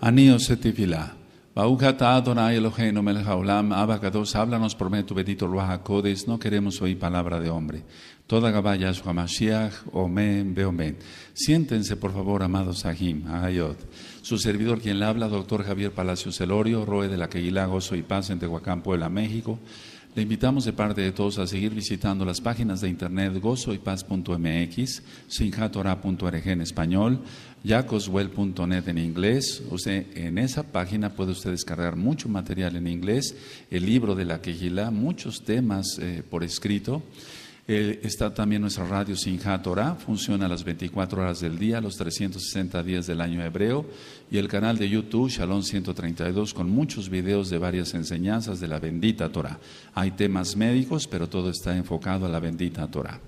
Aníos setefilá. Baujata Adonai Eloheinu Melech Haolam, Abagados, háblanos por medio bendito Ruach Codes, no queremos oír palabra de hombre. Toda Gabaya Yahshua Mashiach, Omen, Beomen. Siéntense, por favor, amados Sahim, Ayot. Su servidor, quien le habla, doctor Javier Palacios Celorio, Roe de la Queguila, Gozo y Paz en Tehuacán, Puebla, México. Le invitamos de parte de todos a seguir visitando las páginas de internet gozoypaz.mx, sinjatora.org en español, jacoswell.net en inglés. Usted, en esa página puede usted descargar mucho material en inglés, el libro de la Quejila, muchos temas eh, por escrito. Eh, está también nuestra radio Sinja Torah, funciona las 24 horas del día, los 360 días del año hebreo, y el canal de YouTube Shalom 132 con muchos videos de varias enseñanzas de la bendita Torah. Hay temas médicos, pero todo está enfocado a la bendita Torah.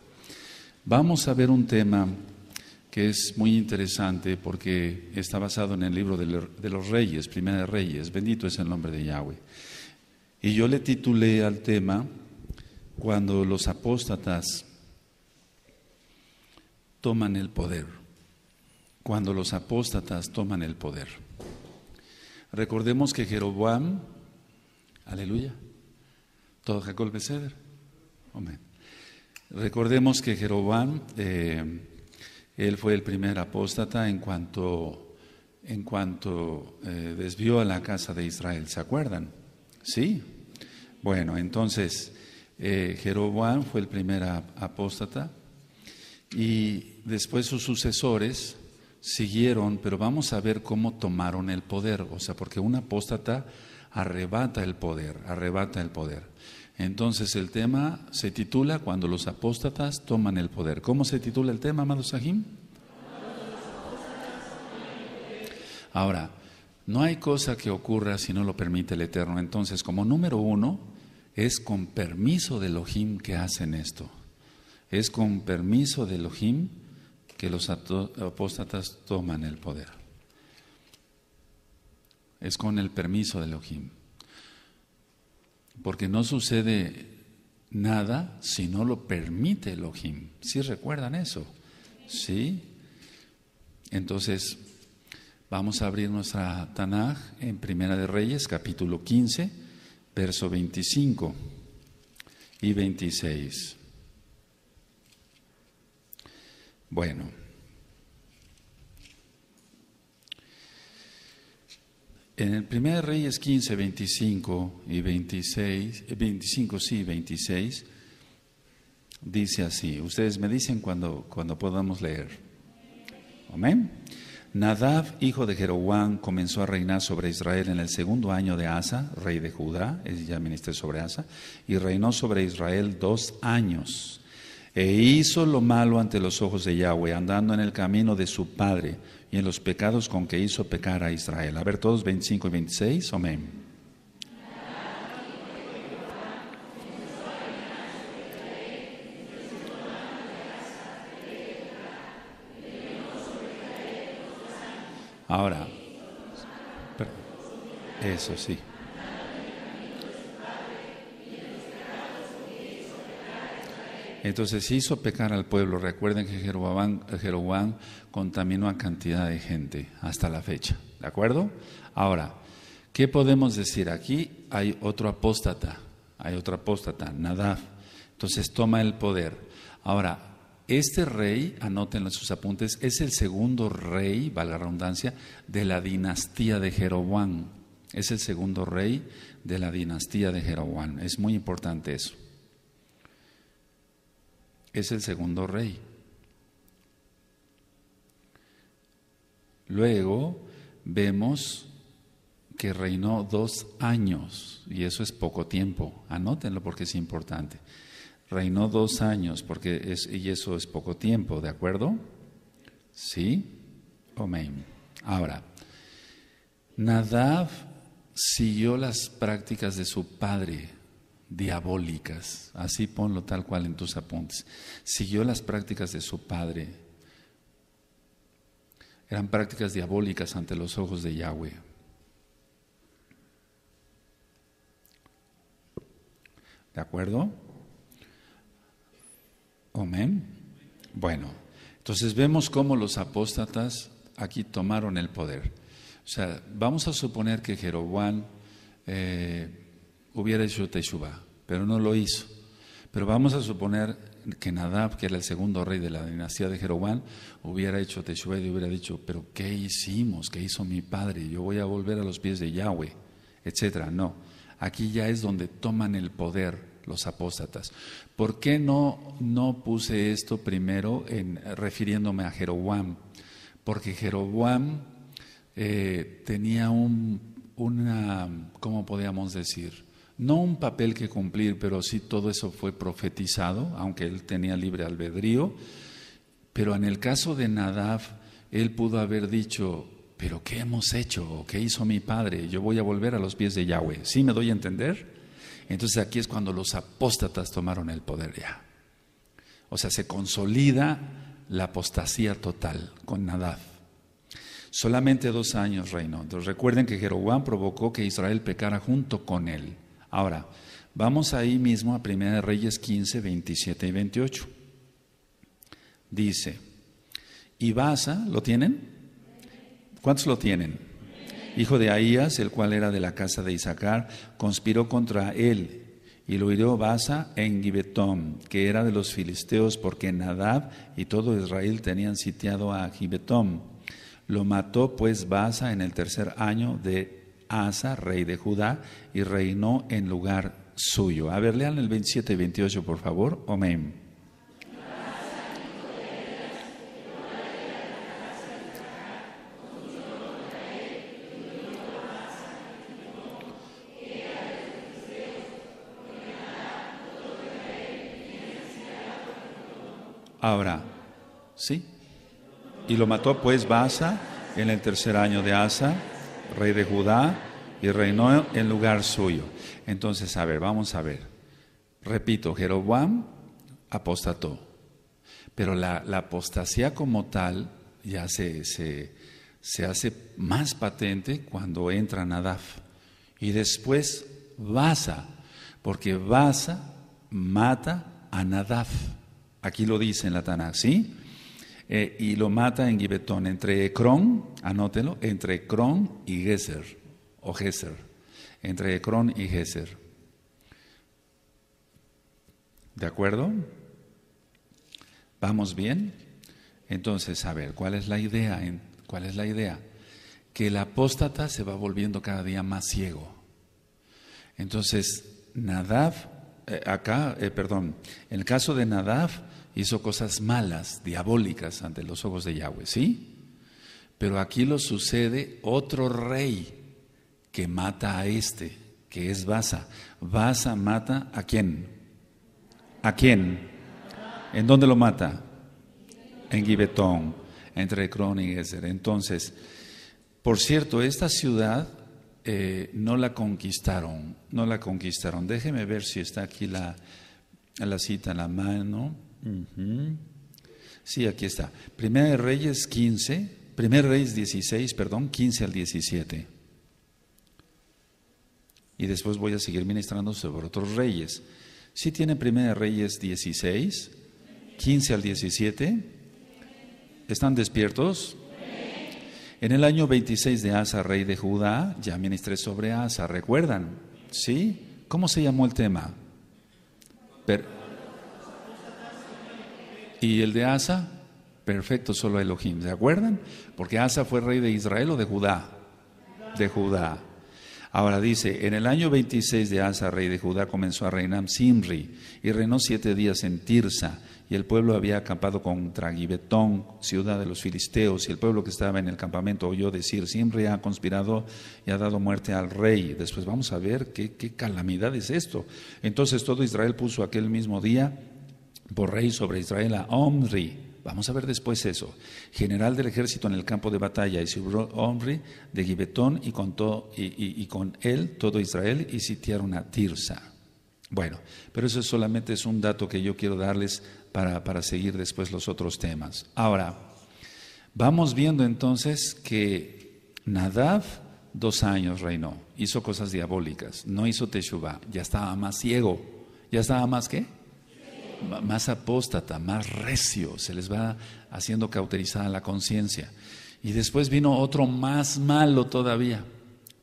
Vamos a ver un tema que es muy interesante porque está basado en el libro de los reyes, Primera de Reyes, bendito es el nombre de Yahweh. Y yo le titulé al tema, cuando los apóstatas toman el poder, cuando los apóstatas toman el poder. Recordemos que Jeroboam, aleluya, todo Jacob Beceder, amén. Recordemos que Jeroboam... Eh, él fue el primer apóstata en cuanto, en cuanto eh, desvió a la casa de Israel. ¿Se acuerdan? Sí. Bueno, entonces eh, Jeroboam fue el primer apóstata y después sus sucesores siguieron, pero vamos a ver cómo tomaron el poder, o sea, porque un apóstata arrebata el poder, arrebata el poder. Entonces el tema se titula Cuando los apóstatas toman el poder. ¿Cómo se titula el tema, amado Sahim? Ahora, no hay cosa que ocurra si no lo permite el Eterno. Entonces, como número uno, es con permiso del Elohim que hacen esto. Es con permiso del Elohim que los apóstatas toman el poder. Es con el permiso del Elohim. Porque no sucede nada si no lo permite Elohim. ¿Sí recuerdan eso? ¿Sí? Entonces, vamos a abrir nuestra Tanaj en Primera de Reyes, capítulo 15, verso 25 y 26. Bueno. En el rey Reyes 15, 25 y 26, 25 eh, sí, 26, dice así, ustedes me dicen cuando, cuando podamos leer. Amén. Nadab, hijo de Jeroboam, comenzó a reinar sobre Israel en el segundo año de Asa, rey de Judá, es ya ministro sobre Asa, y reinó sobre Israel dos años. E hizo lo malo ante los ojos de Yahweh, andando en el camino de su padre y en los pecados con que hizo pecar a Israel. A ver todos 25 y 26, amén. Ahora, eso sí. Entonces hizo pecar al pueblo. Recuerden que Jeroboam, contaminó a cantidad de gente hasta la fecha. ¿De acuerdo? Ahora, ¿qué podemos decir? Aquí hay otro apóstata. Hay otro apóstata, Nadab. Entonces toma el poder. Ahora, este rey, anoten sus apuntes, es el segundo rey, valga la redundancia, de la dinastía de Jeroboam. Es el segundo rey de la dinastía de Jeroboam. Es muy importante eso es el segundo rey. Luego vemos que reinó dos años, y eso es poco tiempo, anótenlo porque es importante. Reinó dos años, porque es, y eso es poco tiempo, ¿de acuerdo? ¿Sí? Ahora, Nadav siguió las prácticas de su padre, diabólicas, así ponlo tal cual en tus apuntes. Siguió las prácticas de su padre. Eran prácticas diabólicas ante los ojos de Yahweh. ¿De acuerdo? Amén. Bueno, entonces vemos cómo los apóstatas aquí tomaron el poder. O sea, vamos a suponer que Jeroboam eh, hubiera hecho Teshuvah, pero no lo hizo. Pero vamos a suponer que Nadab, que era el segundo rey de la dinastía de Jeroboam, hubiera hecho Teshuvah y hubiera dicho, pero ¿qué hicimos? ¿Qué hizo mi padre? Yo voy a volver a los pies de Yahweh, etcétera. No, aquí ya es donde toman el poder los apóstatas. ¿Por qué no, no puse esto primero en, refiriéndome a Jeroboam? Porque Jeroboam eh, tenía un, una, ¿cómo podríamos decir? no un papel que cumplir, pero sí todo eso fue profetizado, aunque él tenía libre albedrío. Pero en el caso de Nadab, él pudo haber dicho, pero ¿qué hemos hecho? ¿O qué hizo mi padre? Yo voy a volver a los pies de Yahweh. ¿Sí me doy a entender? Entonces aquí es cuando los apóstatas tomaron el poder ya. O sea, se consolida la apostasía total con Nadab. Solamente dos años reinó. Entonces recuerden que Jeroboam provocó que Israel pecara junto con él. Ahora, vamos ahí mismo a 1 Reyes 15, 27 y 28. Dice, y Baza, ¿lo tienen? ¿Cuántos lo tienen? Hijo de Ahías, el cual era de la casa de Isaacar, conspiró contra él y lo hirió Baza en Gibetón, que era de los filisteos, porque Nadab y todo Israel tenían sitiado a Gibetón. Lo mató pues Baza en el tercer año de Asa, rey de Judá, y reinó en lugar suyo. A ver, lean el 27 y 28, por favor. Amén. Ahora, ¿sí? Y lo mató pues Basa en el tercer año de Asa, rey de Judá, y reinó en lugar suyo. Entonces, a ver, vamos a ver. Repito, Jeroboam apostató, pero la, apostasía como tal ya se, se hace más patente cuando entra Nadaf. Y después basa porque Baza mata a Nadaf. Aquí lo dice en la Tanakh, ¿sí? Eh, y lo mata en Gibetón, entre Ecrón, anótelo, entre Ecrón y Geser, o Geser, entre Ecrón y Geser. ¿De acuerdo? ¿Vamos bien? Entonces, a ver, ¿cuál es la idea? ¿Cuál es la idea? Que el apóstata se va volviendo cada día más ciego. Entonces, Nadav, eh, acá, eh, perdón, en el caso de Nadav, hizo cosas malas, diabólicas ante los ojos de Yahweh, ¿sí? Pero aquí lo sucede otro rey que mata a este, que es Vasa. Vasa mata a quién? ¿A quién? ¿En dónde lo mata? En Gibetón, entre Cron y Ezer. Entonces, por cierto, esta ciudad eh, no la conquistaron, no la conquistaron. Déjeme ver si está aquí la, la cita en la mano. Sí, aquí está. Primera de Reyes 15, Primera de Reyes 16, perdón, 15 al 17. Y después voy a seguir ministrando sobre otros reyes. ¿Sí tiene Primera de Reyes 16, 15 al 17? ¿Están despiertos? En el año 26 de Asa, rey de Judá, ya ministré sobre Asa, ¿recuerdan? ¿Sí? ¿Cómo se llamó el tema? Per y el de Asa, perfecto, solo Elohim. ¿Se acuerdan? Porque Asa fue rey de Israel o de Judá. De Judá. Ahora dice, en el año 26 de Asa, rey de Judá, comenzó a reinar Simri y reinó siete días en Tirsa. Y el pueblo había acampado contra Gibetón, ciudad de los filisteos, y el pueblo que estaba en el campamento oyó decir, Simri ha conspirado y ha dado muerte al rey. Después vamos a ver qué, qué calamidad es esto. Entonces todo Israel puso aquel mismo día por rey sobre Israel a Omri. Vamos a ver después eso. General del ejército en el campo de batalla. Y subió Omri de Gibetón y, contó, y, con él todo Israel y sitiaron a Tirsa. Bueno, pero eso solamente es un dato que yo quiero darles para, seguir después los otros temas. Ahora, vamos viendo entonces que Nadav dos años reinó, hizo cosas diabólicas, no hizo Teshuvah, ya estaba más ciego, ya estaba más qué? más apóstata, más recio, se les va haciendo cauterizada la conciencia. Y después vino otro más malo todavía,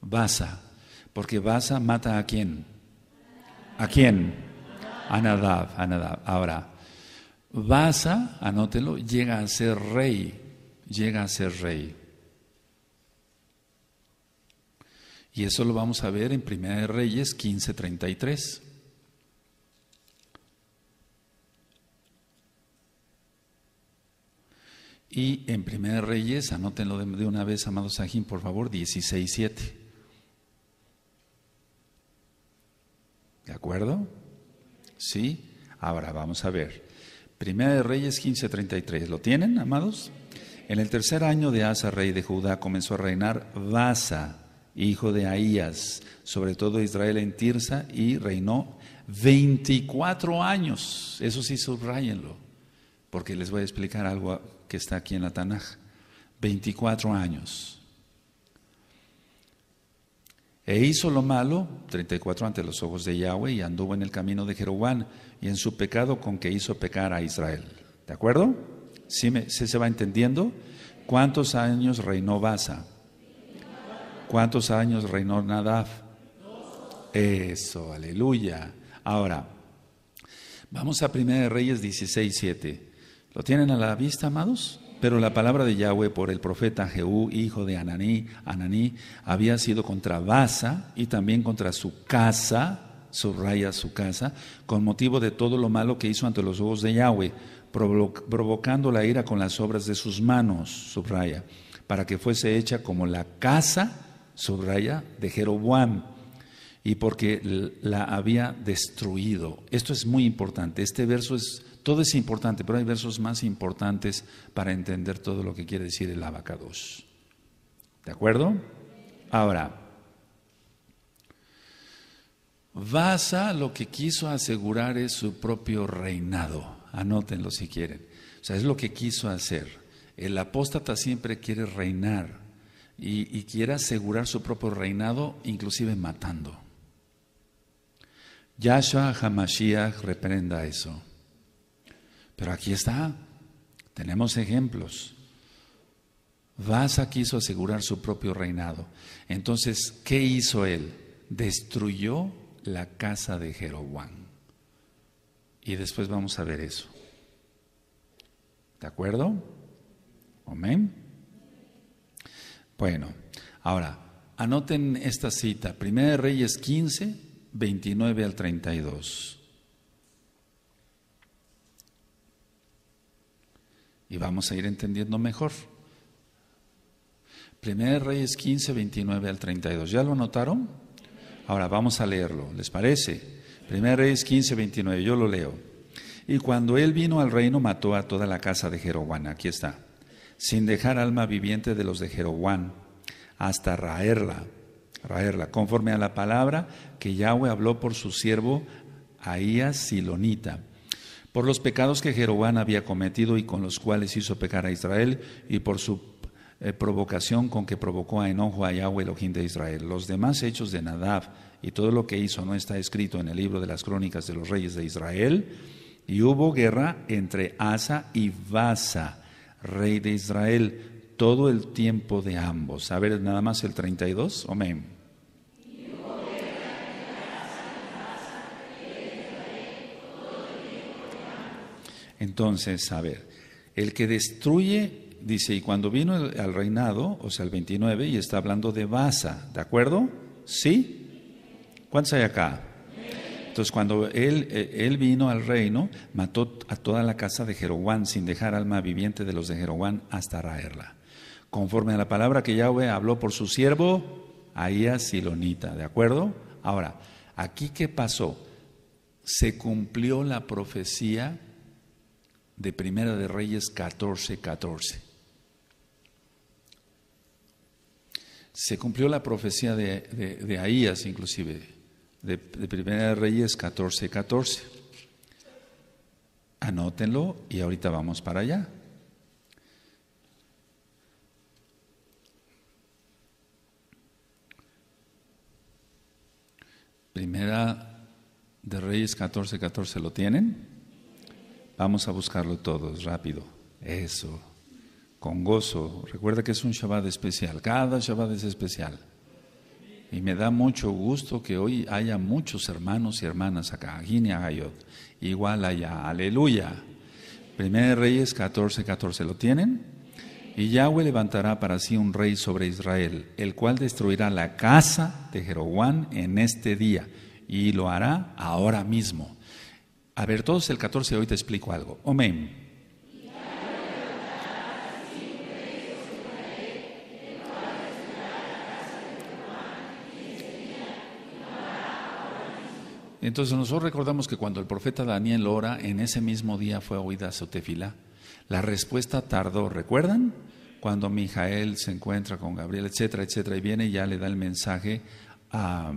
Baza. porque Baza mata a quién? ¿A quién? A Nadab, a Nadab. Ahora, basa, anótelo, llega a ser rey, llega a ser rey. Y eso lo vamos a ver en Primera de Reyes 15:33. Y en Primera Reyes, anótenlo de una vez, amado Sajín, por favor, 16.7. ¿De acuerdo? ¿Sí? Ahora vamos a ver. Primera de Reyes 15:33. ¿Lo tienen, amados? En el tercer año de Asa, rey de Judá, comenzó a reinar Vasa, hijo de Ahías, sobre todo Israel en Tirsa, y reinó 24 años. Eso sí, subrayenlo, porque les voy a explicar algo que está aquí en la Tanaj. 24 años. E hizo lo malo, 34 ante los ojos de Yahweh, y anduvo en el camino de Jeroboam y en su pecado con que hizo pecar a Israel. ¿De acuerdo? ¿Sí, se va entendiendo? ¿Cuántos años reinó Basa? ¿Cuántos años reinó Nadab? Eso, aleluya. Ahora, vamos a 1 Reyes 16, 7. ¿Lo tienen a la vista, amados? Pero la palabra de Yahweh por el profeta Jehú, hijo de Ananí, Ananí, había sido contra Baza y también contra su casa, subraya su casa, con motivo de todo lo malo que hizo ante los ojos de Yahweh, provocando la ira con las obras de sus manos, subraya, para que fuese hecha como la casa, subraya, de Jeroboam, y porque la había destruido. Esto es muy importante. Este verso es todo es importante, pero hay versos más importantes para entender todo lo que quiere decir el abacados. ¿De acuerdo? Ahora, Vasa lo que quiso asegurar es su propio reinado. Anótenlo si quieren. O sea, es lo que quiso hacer. El apóstata siempre quiere reinar y, quiere asegurar su propio reinado, inclusive matando. Yahshua Hamashiach reprenda eso. Pero aquí está, tenemos ejemplos. Vasa quiso asegurar su propio reinado. Entonces, ¿qué hizo él? Destruyó la casa de Jeroboam. Y después vamos a ver eso. ¿De acuerdo? Amén. Bueno, ahora, anoten esta cita, Primera de Reyes 15, 29 al 32. y vamos a ir entendiendo mejor. Primera Reyes 15, 29 al 32. ¿Ya lo notaron? Ahora vamos a leerlo, ¿les parece? Primera Reyes 15, 29, yo lo leo. Y cuando él vino al reino mató a toda la casa de Jeroboam, aquí está, sin dejar alma viviente de los de Jeroboam, hasta raerla, raerla, conforme a la palabra que Yahweh habló por su siervo Ahías Silonita por los pecados que Jeroboam había cometido y con los cuales hizo pecar a Israel, y por su eh, provocación con que provocó a enojo a Yahweh Elohim de Israel. Los demás hechos de Nadab y todo lo que hizo no está escrito en el libro de las crónicas de los reyes de Israel. Y hubo guerra entre Asa y Vasa, rey de Israel, todo el tiempo de ambos. A ver, nada más el 32. Amén. Entonces, a ver, el que destruye, dice, y cuando vino al reinado, o sea, el 29, y está hablando de Baza, ¿de acuerdo? ¿Sí? ¿Cuántos hay acá? Entonces, cuando eh, él, vino al reino, mató a toda la casa de Jeroboam sin dejar alma viviente de los de Jeroboam hasta raerla. Conforme a la palabra que Yahweh habló por su siervo, a Silonita, ¿de acuerdo? Ahora, aquí qué pasó? Se cumplió la profecía de Primera de Reyes 14:14. 14. Se cumplió la profecía de, de, de Ahías, inclusive, de, Primera de Reyes 14:14. 14. Anótenlo y ahorita vamos para allá. Primera de Reyes 14:14 14, lo tienen. Vamos a buscarlo todos, rápido. Eso, con gozo. Recuerda que es un Shabbat especial, cada Shabbat es especial. Y me da mucho gusto que hoy haya muchos hermanos y hermanas acá. a Hayot, igual allá, aleluya. Primera Reyes 14, 14, ¿lo tienen? Y Yahweh levantará para sí un rey sobre Israel, el cual destruirá la casa de Jeroboam en este día, y lo hará ahora mismo. A ver, todos el 14 de hoy te explico algo. Amén. Entonces nosotros recordamos que cuando el profeta Daniel ora, en ese mismo día fue oída su tefila. La respuesta tardó, ¿recuerdan? Cuando Mijael se encuentra con Gabriel, etcétera, etcétera, y viene y ya le da el mensaje a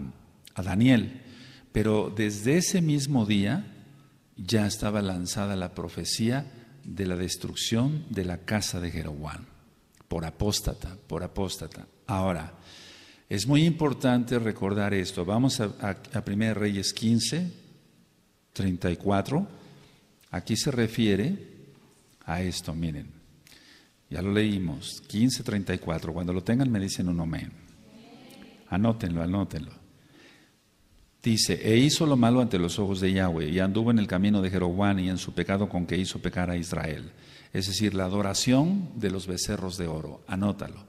Daniel. Pero desde ese mismo día, ya estaba lanzada la profecía de la destrucción de la casa de Jeroboam, por apóstata, por apóstata. Ahora, es muy importante recordar esto. Vamos a, a, 1 Reyes 15, 34. Aquí se refiere a esto, miren. Ya lo leímos, 15, 34. Cuando lo tengan me dicen un amén. Anótenlo, anótenlo. Dice, e hizo lo malo ante los ojos de Yahweh, y anduvo en el camino de Jeroboam y en su pecado con que hizo pecar a Israel. Es decir, la adoración de los becerros de oro. Anótalo.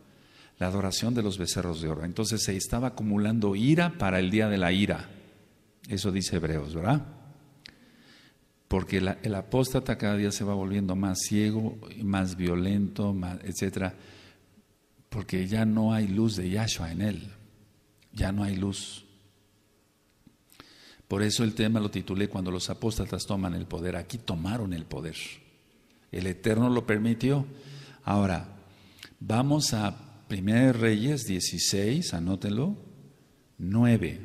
La adoración de los becerros de oro. Entonces se estaba acumulando ira para el día de la ira. Eso dice Hebreos, ¿verdad? Porque el apóstata cada día se va volviendo más ciego, más violento, etc. etcétera, porque ya no hay luz de Yahshua en él. Ya no hay luz. Por eso el tema lo titulé Cuando los apóstatas toman el poder. Aquí tomaron el poder. El Eterno lo permitió. Ahora, vamos a 1 Reyes 16, anótenlo, 9,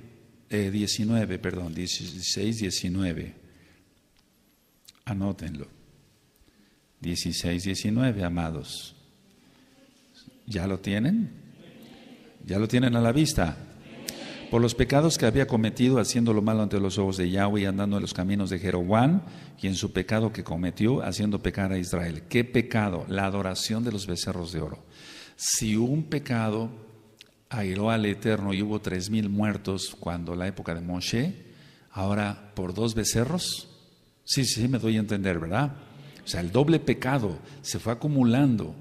19, eh, perdón, 16, 19. Anótenlo. 16, 19, amados. ¿Ya lo tienen? ¿Ya lo tienen a la vista? por los pecados que había cometido haciendo lo malo ante los ojos de Yahweh y andando en los caminos de Jeroboam y en su pecado que cometió haciendo pecar a Israel. ¿Qué pecado? La adoración de los becerros de oro. Si un pecado airó al Eterno y hubo tres mil muertos cuando la época de Moshe, ahora por dos becerros, sí, sí, me doy a entender, ¿verdad? O sea, el doble pecado se fue acumulando.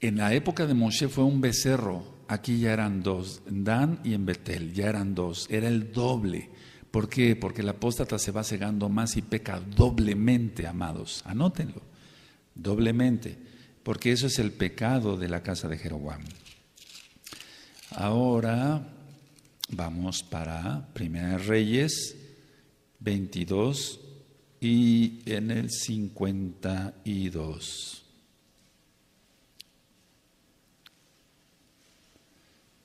En la época de Moshe fue un becerro, aquí ya eran dos, en Dan y en Betel, ya eran dos, era el doble. ¿Por qué? Porque la apóstata se va cegando más y peca doblemente, amados. Anótenlo, doblemente, porque eso es el pecado de la casa de Jeroboam. Ahora vamos para Primera Reyes 22 y en el 52.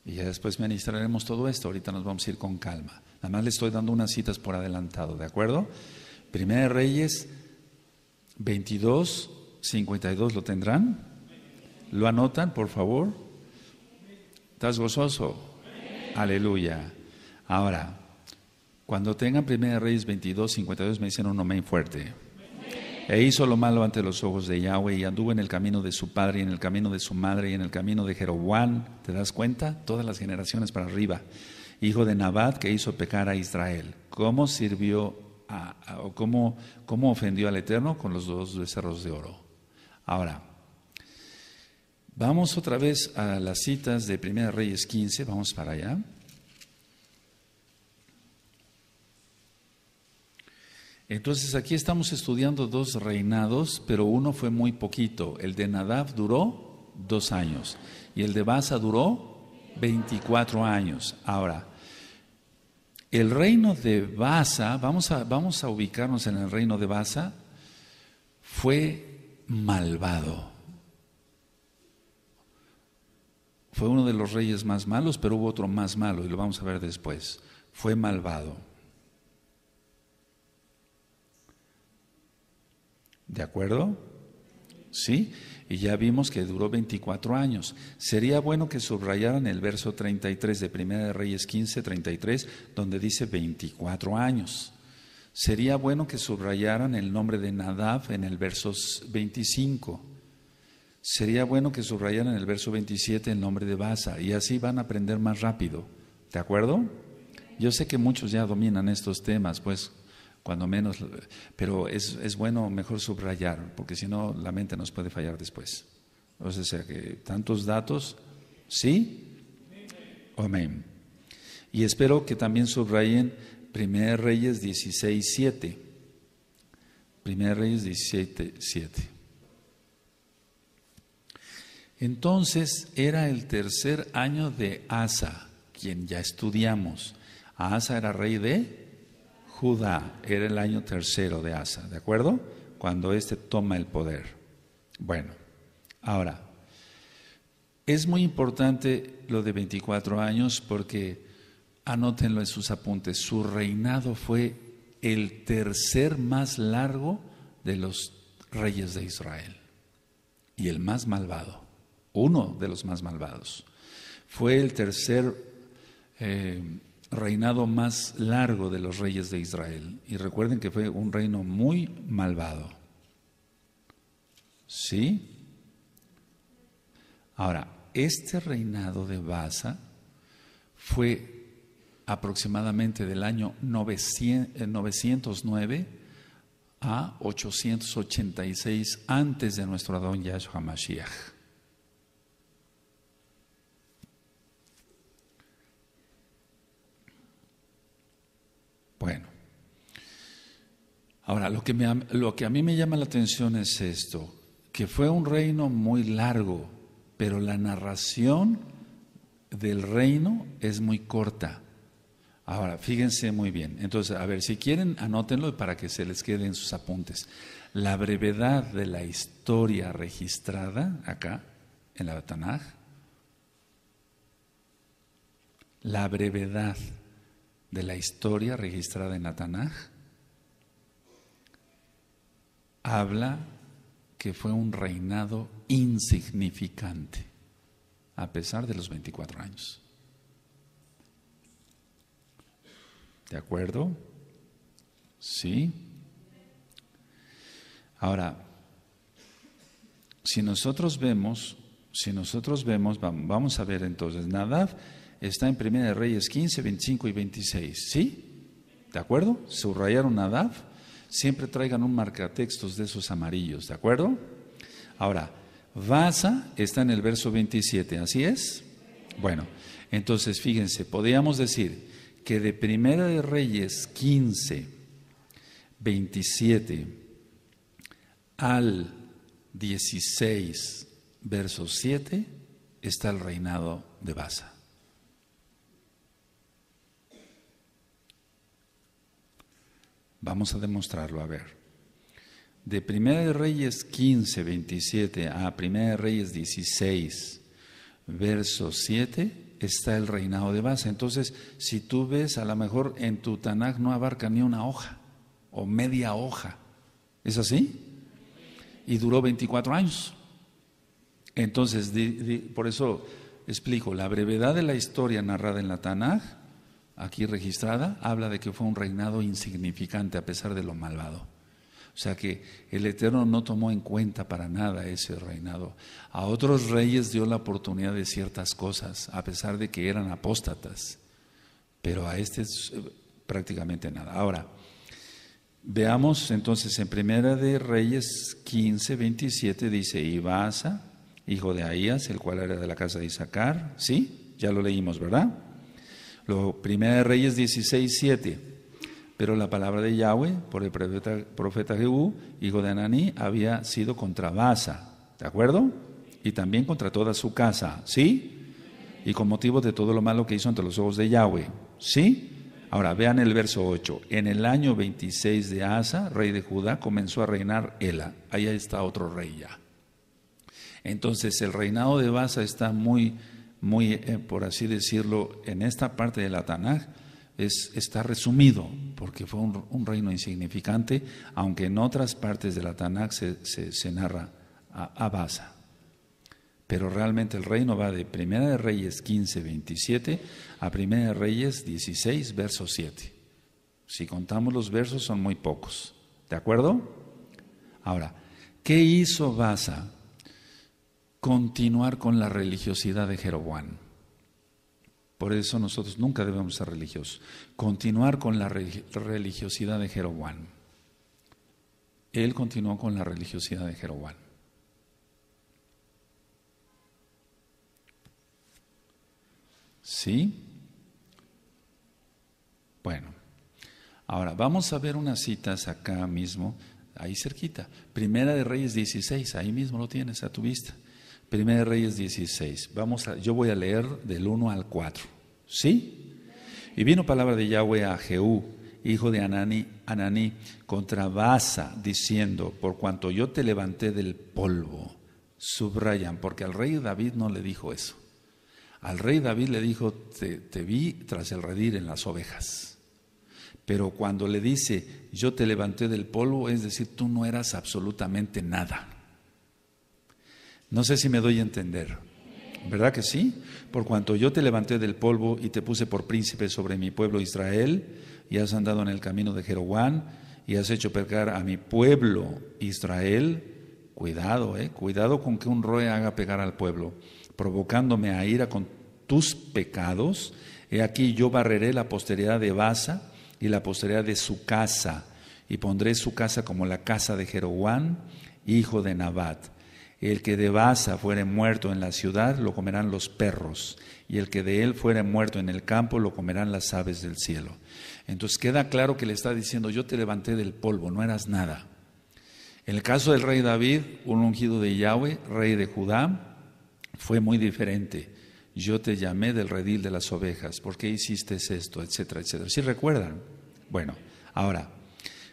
Y ya después administraremos todo esto. Ahorita nos vamos a ir con calma. Nada más le estoy dando unas citas por adelantado, ¿de acuerdo? Primera de Reyes 22, 52, ¿lo tendrán? ¿Lo anotan, por favor? ¿Estás gozoso? Aleluya. Ahora, cuando tengan Primera de Reyes 22, 52, me dicen un nombre fuerte. E hizo lo malo ante los ojos de Yahweh y anduvo en el camino de su padre y en el camino de su madre y en el camino de Jeroboam. ¿Te das cuenta? Todas las generaciones para arriba. Hijo de Nabat que hizo pecar a Israel. ¿Cómo sirvió o cómo, cómo ofendió al Eterno con los dos becerros de oro? Ahora, vamos otra vez a las citas de Primera Reyes 15, vamos para allá. Entonces aquí estamos estudiando dos reinados, pero uno fue muy poquito. El de Nadab duró dos años y el de Basa duró 24 años. Ahora, el reino de Basa, vamos a, vamos a ubicarnos en el reino de Basa, fue malvado. Fue uno de los reyes más malos, pero hubo otro más malo y lo vamos a ver después. Fue malvado. ¿De acuerdo? ¿Sí? Y ya vimos que duró 24 años. Sería bueno que subrayaran el verso 33 de Primera Reyes 15, 33, donde dice 24 años. Sería bueno que subrayaran el nombre de Nadav en el verso 25. Sería bueno que subrayaran en el verso 27 el nombre de Basa y así van a aprender más rápido. ¿De acuerdo? Yo sé que muchos ya dominan estos temas, pues cuando menos, pero es, es bueno mejor subrayar, porque si no la mente nos puede fallar después. O sea que tantos datos, ¿sí? Amén. Y espero que también subrayen 1 Reyes 16, 7. 1 Reyes 17, 7. Entonces era el tercer año de Asa, quien ya estudiamos. Asa era rey de Judá. Era el año tercero de Asa, ¿de acuerdo? Cuando éste toma el poder. Bueno, ahora, es muy importante lo de 24 años porque, anótenlo en sus apuntes, su reinado fue el tercer más largo de los reyes de Israel y el más malvado, uno de los más malvados. Fue el tercer... Eh, reinado más largo de los reyes de Israel. Y recuerden que fue un reino muy malvado. ¿Sí? Ahora, este reinado de basa fue aproximadamente del año 909 eh, a 886 antes de nuestro Adón Yahshua Mashiach. Ahora, lo que, lo que a mí me llama la atención es esto, que fue un reino muy largo, pero la narración del reino es muy corta. Ahora, fíjense muy bien. Entonces, a ver, si quieren, anótenlo para que se les quede en sus apuntes. La brevedad de la historia registrada acá, en la Tanaj, la brevedad de la historia registrada en la Tanaj habla que fue un reinado insignificante, a pesar de los 24 años. ¿De acuerdo? ¿Sí? Ahora, si nosotros vemos, si nosotros vemos, vamos a ver entonces, Nadab está en de Reyes 15, 25 y 26, ¿sí? ¿De acuerdo? Subrayaron Nadab siempre traigan un marcatextos de esos amarillos, ¿de acuerdo? Ahora, Vasa está en el verso 27, ¿así es? Bueno, entonces fíjense, podríamos decir que de Primera de Reyes 15, 27 al 16, verso 7, está el reinado de Basa. Vamos a demostrarlo, a ver. De 1 Reyes 15, 27 a 1 Reyes 16, verso 7, está el reinado de base. Entonces, si tú ves, a lo mejor en tu Tanaj no abarca ni una hoja o media hoja. ¿Es así? Y duró 24 años. Entonces, por eso explico, la brevedad de la historia narrada en la Tanaj aquí registrada, habla de que fue un reinado insignificante a pesar de lo malvado. O sea que el Eterno no tomó en cuenta para nada ese reinado. A otros reyes dio la oportunidad de ciertas cosas, a pesar de que eran apóstatas, pero a este eh, prácticamente nada. Ahora, veamos entonces en Primera de Reyes 15, 27 dice, Ibasa, hijo de Ahías, el cual era de la casa de Isaacar, ¿sí? Ya lo leímos, ¿verdad? Lo, primera de Reyes 16, 7. Pero la palabra de Yahweh por el profeta, profeta Jehú, hijo de Ananí, había sido contra Baza, ¿de acuerdo? Y también contra toda su casa, ¿sí? Y con motivo de todo lo malo que hizo ante los ojos de Yahweh, ¿sí? Ahora vean el verso 8. En el año 26 de Asa, rey de Judá, comenzó a reinar Ela. Ahí está otro rey ya. Entonces el reinado de Basa está muy muy, eh, por así decirlo, en esta parte de la Tanaj, está resumido, porque fue un, reino insignificante, aunque en otras partes de la Tanaj se, narra a Baza Pero realmente el reino va de Primera de Reyes 15, 27 a Primera de Reyes 16, verso 7. Si contamos los versos son muy pocos. ¿De acuerdo? Ahora, ¿qué hizo Baza? continuar con la religiosidad de Jeroboam. Por eso nosotros nunca debemos ser religiosos. Continuar con la religiosidad de Jeroboam. Él continuó con la religiosidad de Jeroboam. ¿Sí? Bueno, ahora vamos a ver unas citas acá mismo, ahí cerquita. Primera de Reyes 16, ahí mismo lo tienes a tu vista. Primera Reyes 16. Vamos a, yo voy a leer del 1 al 4. ¿Sí? Y vino palabra de Yahweh a Jehú, hijo de Anani, Anani contra Basa, diciendo, por cuanto yo te levanté del polvo, subrayan, porque al rey David no le dijo eso. Al rey David le dijo, te, te vi tras el redir en las ovejas. Pero cuando le dice, yo te levanté del polvo, es decir, tú no eras absolutamente nada. No sé si me doy a entender. ¿Verdad que sí? Por cuanto yo te levanté del polvo y te puse por príncipe sobre mi pueblo Israel, y has andado en el camino de Jeroboam, y has hecho pecar a mi pueblo Israel, cuidado, eh, cuidado con que un roe haga pegar al pueblo, provocándome a ira con tus pecados, he aquí yo barreré la posteridad de Basa y la posteridad de su casa, y pondré su casa como la casa de Jeroboam, hijo de Nabat el que de Baza fuere muerto en la ciudad, lo comerán los perros, y el que de él fuere muerto en el campo, lo comerán las aves del cielo. Entonces queda claro que le está diciendo, yo te levanté del polvo, no eras nada. En el caso del rey David, un ungido de Yahweh, rey de Judá, fue muy diferente. Yo te llamé del redil de las ovejas, ¿por qué hiciste esto? Etcétera, etcétera. ¿Sí recuerdan? Bueno, ahora,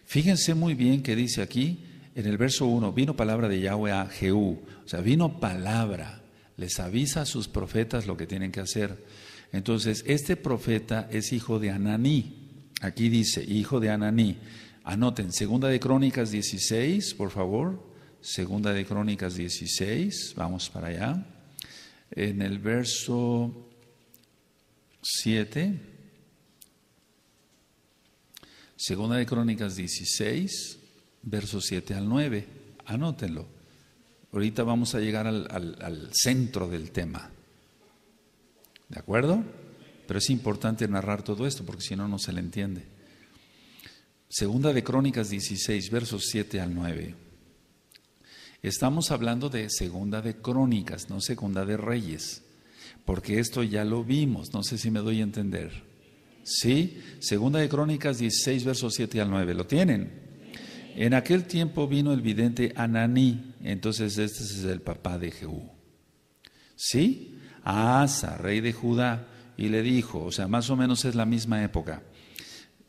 fíjense muy bien que dice aquí, en el verso 1, vino palabra de Yahweh a Jehú, o sea, vino palabra, les avisa a sus profetas lo que tienen que hacer. Entonces, este profeta es hijo de Ananí, aquí dice, hijo de Ananí. Anoten, segunda de Crónicas 16, por favor, segunda de Crónicas 16, vamos para allá. En el verso 7, segunda de Crónicas 16, versos 7 al 9. Anótenlo. Ahorita vamos a llegar al, centro del tema. ¿De acuerdo? Pero es importante narrar todo esto porque si no, no se le entiende. Segunda de Crónicas 16, versos 7 al 9. Estamos hablando de Segunda de Crónicas, no Segunda de Reyes, porque esto ya lo vimos, no sé si me doy a entender. ¿Sí? Segunda de Crónicas 16, versos 7 al 9, ¿lo tienen? En aquel tiempo vino el vidente Ananí, entonces este es el papá de Jehú. ¿Sí? A Asa, rey de Judá, y le dijo, o sea, más o menos es la misma época.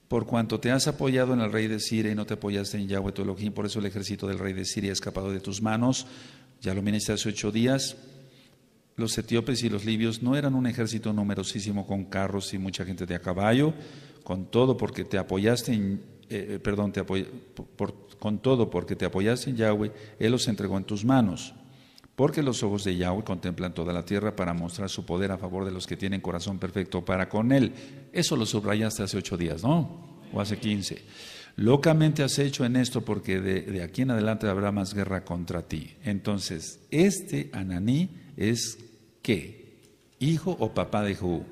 Por cuanto te has apoyado en el rey de Siria y no te apoyaste en Yahweh tu por eso el ejército del rey de Siria ha escapado de tus manos. Ya lo ministré hace ocho días. Los etíopes y los libios no eran un ejército numerosísimo con carros y mucha gente de a caballo, con todo porque te apoyaste en eh, eh, perdón, te con todo, porque te apoyaste en Yahweh, Él los entregó en tus manos. Porque los ojos de Yahweh contemplan toda la tierra para mostrar su poder a favor de los que tienen corazón perfecto para con Él. Eso lo subrayaste hace ocho días, ¿no? O hace quince. Locamente has hecho en esto porque de, aquí en adelante habrá más guerra contra ti. Entonces, este Ananí es qué? ¿Hijo o papá de Jehú?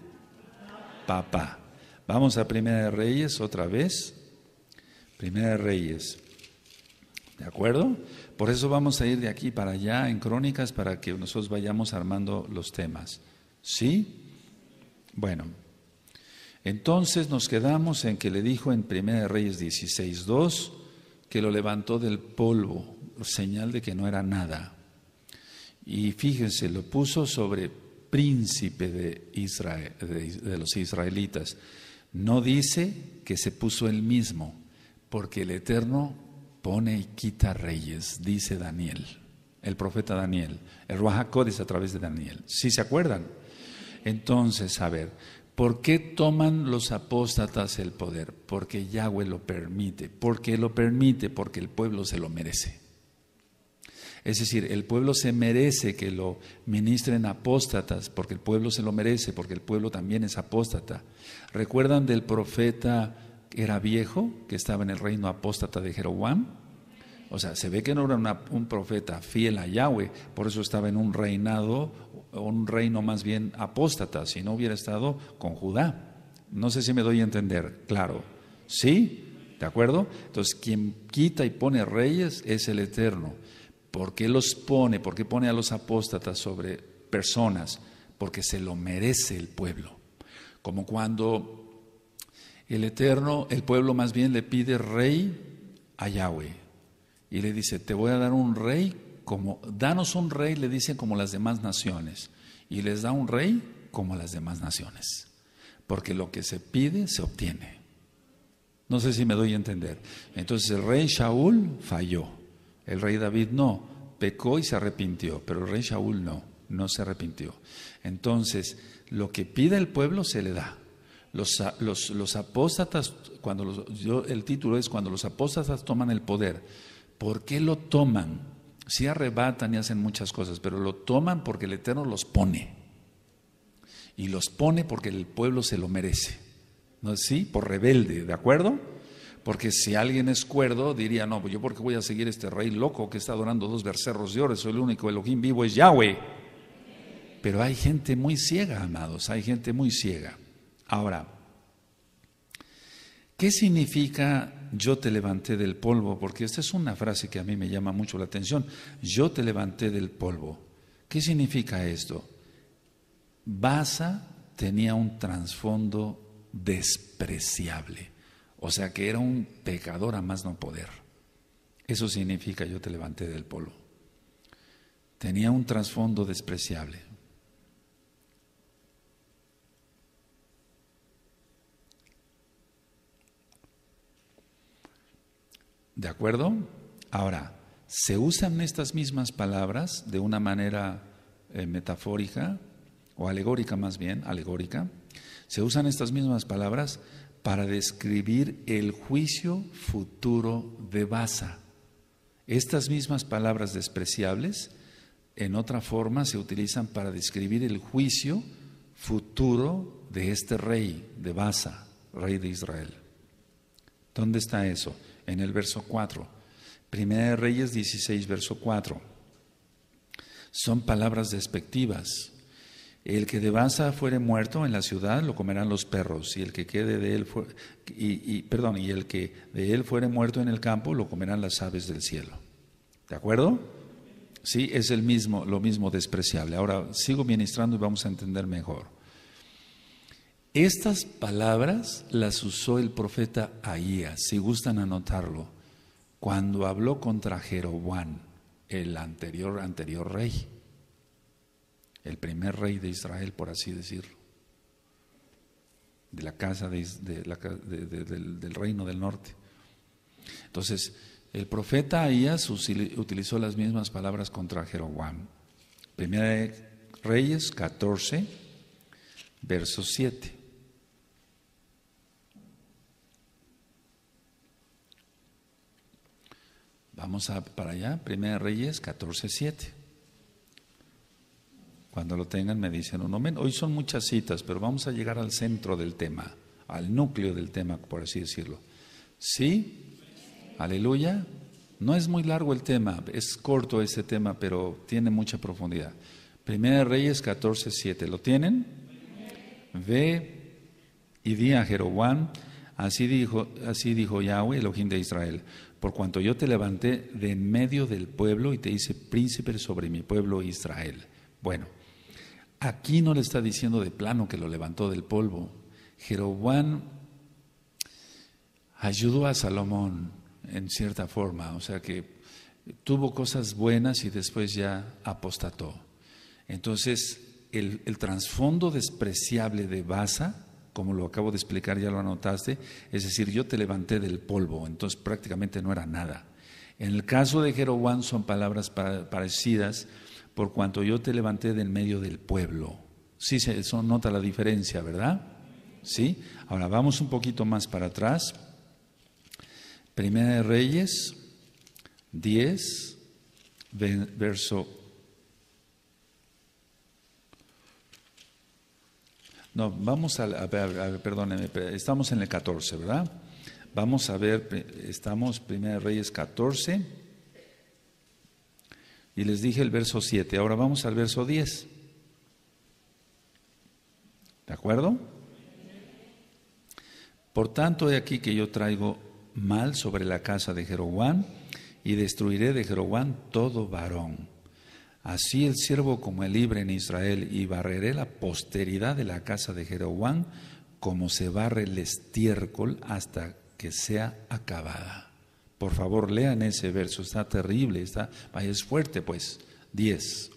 Papá. Vamos a Primera de Reyes otra vez. Primera de Reyes. ¿De acuerdo? Por eso vamos a ir de aquí para allá en crónicas para que nosotros vayamos armando los temas. ¿Sí? Bueno, entonces nos quedamos en que le dijo en Primera de Reyes 16.2 que lo levantó del polvo, señal de que no era nada. Y fíjense, lo puso sobre príncipe de, Israel, de, de los israelitas. No dice que se puso él mismo, porque el Eterno pone y quita reyes, dice Daniel, el profeta Daniel, el Ruajacodes a través de Daniel. Si ¿Sí se acuerdan? Entonces, a ver, ¿por qué toman los apóstatas el poder? Porque Yahweh lo permite, porque lo permite, porque el pueblo se lo merece. Es decir, el pueblo se merece que lo ministren apóstatas, porque el pueblo se lo merece, porque el pueblo también es apóstata. ¿Recuerdan del profeta era viejo, que estaba en el reino apóstata de Jeroboam. O sea, se ve que no era un profeta fiel a Yahweh, por eso estaba en un reinado, un reino más bien apóstata, si no hubiera estado con Judá. No sé si me doy a entender, claro. ¿Sí? ¿De acuerdo? Entonces, quien quita y pone reyes es el Eterno. ¿Por qué los pone? ¿Por qué pone a los apóstatas sobre personas? Porque se lo merece el pueblo. Como cuando el Eterno, el pueblo más bien le pide rey a Yahweh. Y le dice, te voy a dar un rey como, danos un rey, le dice, como las demás naciones. Y les da un rey como las demás naciones. Porque lo que se pide se obtiene. No sé si me doy a entender. Entonces el rey Shaul falló. El rey David no. Pecó y se arrepintió. Pero el rey Shaul no. No se arrepintió. Entonces, lo que pide el pueblo se le da. Los, los, apóstatas, cuando los, el título es Cuando los apóstatas toman el poder. ¿Por qué lo toman? Si arrebatan y hacen muchas cosas, pero lo toman porque el Eterno los pone. Y los pone porque el pueblo se lo merece. ¿No es así? Por rebelde, ¿de acuerdo? Porque si alguien es cuerdo, diría, no, pues yo porque voy a seguir este rey loco que está adorando dos becerros de oro, soy el único Elohim vivo, es Yahweh. Pero hay gente muy ciega, amados, hay gente muy ciega. Ahora, ¿qué significa yo te levanté del polvo? Porque esta es una frase que a mí me llama mucho la atención. Yo te levanté del polvo. ¿Qué significa esto? Basa tenía un trasfondo despreciable, o sea que era un pecador a más no poder. Eso significa yo te levanté del polvo. Tenía un trasfondo despreciable. ¿De acuerdo? Ahora, se usan estas mismas palabras de una manera eh, metafórica o alegórica más bien, alegórica, se usan estas mismas palabras para describir el juicio futuro de Baza. Estas mismas palabras despreciables, en otra forma, se utilizan para describir el juicio futuro de este rey, de Baza, rey de Israel. ¿Dónde está eso? en el verso 4. Primera de Reyes 16, verso 4. Son palabras despectivas. El que de Baza fuere muerto en la ciudad lo comerán los perros, y el que quede de él fuere, y, perdón, y el que de él fuere muerto en el campo lo comerán las aves del cielo. ¿De acuerdo? Sí, es el mismo, lo mismo despreciable. Ahora sigo ministrando y vamos a entender mejor. Estas palabras las usó el profeta Ahías, si gustan anotarlo, cuando habló contra Jeroboam, el anterior, anterior rey, el primer rey de Israel, por así decirlo, de la casa del, del reino del norte. Entonces, el profeta Ahías utilizó las mismas palabras contra Jeroboam. Primera de Reyes 14, verso 7. Vamos a, para allá, Primera Reyes 14.7. Cuando lo tengan me dicen un momento. Hoy son muchas citas, pero vamos a llegar al centro del tema, al núcleo del tema, por así decirlo. ¿Sí? Aleluya. No es muy largo el tema, es corto ese tema, pero tiene mucha profundidad. Primera Reyes 14.7. ¿Lo tienen? Ve y di a Jeroboam Así dijo, así dijo Yahweh, de Israel, por cuanto yo te levanté de en medio del pueblo y te hice príncipe sobre mi pueblo Israel. Bueno, aquí no le está diciendo de plano que lo levantó del polvo. Jeroboam ayudó a Salomón en cierta forma, o sea que tuvo cosas buenas y después ya apostató. Entonces, el, el trasfondo despreciable de Basa como lo acabo de explicar, ya lo anotaste, es decir, yo te levanté del polvo, entonces prácticamente no era nada. En el caso de Jeroboam son palabras parecidas, por cuanto yo te levanté del medio del pueblo. Sí, eso nota la diferencia, ¿verdad? Sí. Ahora vamos un poquito más para atrás. Primera de Reyes 10, verso No, vamos a, ver, perdónenme, estamos en el 14, ¿verdad? Vamos a ver, eh, estamos 1 Reyes 14 y les dije el verso 7, ahora vamos al verso 10. ¿De acuerdo? Por tanto, he aquí que yo traigo mal sobre la casa de Jeroboam y destruiré de Jeroboam todo varón así el siervo como el libre en Israel, y barreré la posteridad de la casa de Jeroboam como se barre el estiércol hasta que sea acabada. Por favor, lean ese verso, está terrible, está, es fuerte pues. 10.